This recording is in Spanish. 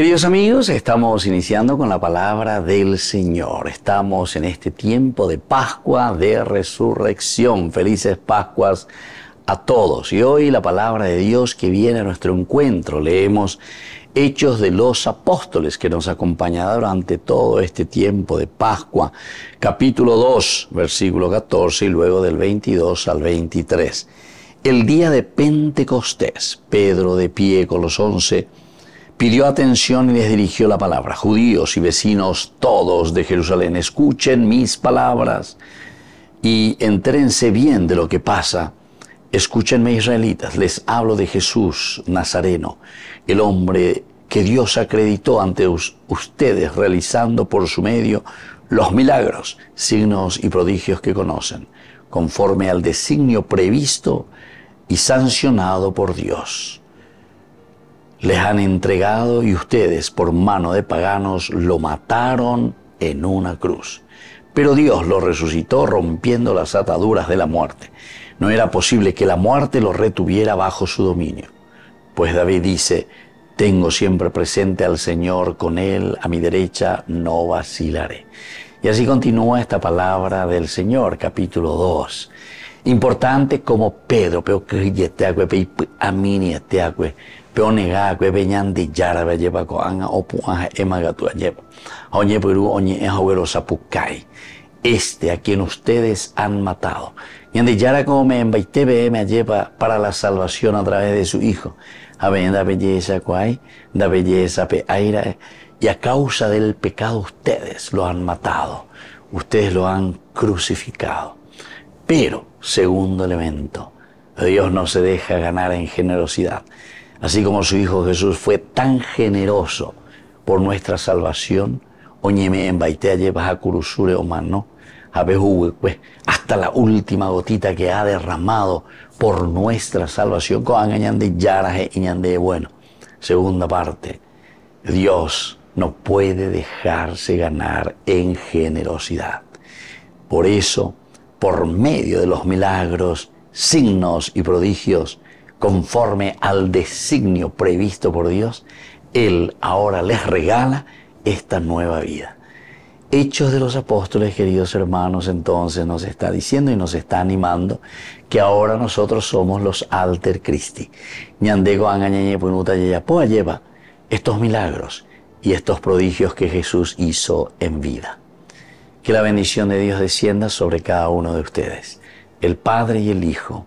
Queridos amigos, estamos iniciando con la palabra del Señor. Estamos en este tiempo de Pascua, de resurrección. Felices Pascuas a todos. Y hoy la palabra de Dios que viene a nuestro encuentro. Leemos Hechos de los Apóstoles que nos acompañará durante todo este tiempo de Pascua, capítulo 2, versículo 14 y luego del 22 al 23. El día de Pentecostés, Pedro de pie con los once pidió atención y les dirigió la palabra. Judíos y vecinos todos de Jerusalén, escuchen mis palabras y entrénse bien de lo que pasa. Escúchenme israelitas, les hablo de Jesús Nazareno, el hombre que Dios acreditó ante ustedes realizando por su medio los milagros, signos y prodigios que conocen, conforme al designio previsto y sancionado por Dios les han entregado y ustedes por mano de paganos lo mataron en una cruz. Pero Dios lo resucitó rompiendo las ataduras de la muerte. No era posible que la muerte lo retuviera bajo su dominio. Pues David dice, tengo siempre presente al Señor, con Él a mi derecha no vacilaré. Y así continúa esta palabra del Señor, capítulo 2. Importante como Pedro, pero que peonega kuepe o ajépa ko'ág̃a opu'ã ha'éma katu ajépa ha oñepyru oñe'ẽ haguerosa pukai este a quien ustedes han matado ñandijára como me embaite me lleva para la salvación a través de su hijo A da avei da belleza pe aire y a causa del pecado ustedes lo han matado ustedes lo han crucificado pero segundo elemento Dios no se deja ganar en generosidad Así como su Hijo Jesús fue tan generoso por nuestra salvación, oñeme en oh pues, hasta la última gotita que ha derramado por nuestra salvación, bueno. Segunda parte, Dios no puede dejarse ganar en generosidad. Por eso, por medio de los milagros, signos y prodigios, conforme al designio previsto por Dios, Él ahora les regala esta nueva vida. Hechos de los Apóstoles, queridos hermanos, entonces nos está diciendo y nos está animando que ahora nosotros somos los alter Christi. lleva estos milagros y estos prodigios que Jesús hizo en vida. Que la bendición de Dios descienda sobre cada uno de ustedes, el Padre y el Hijo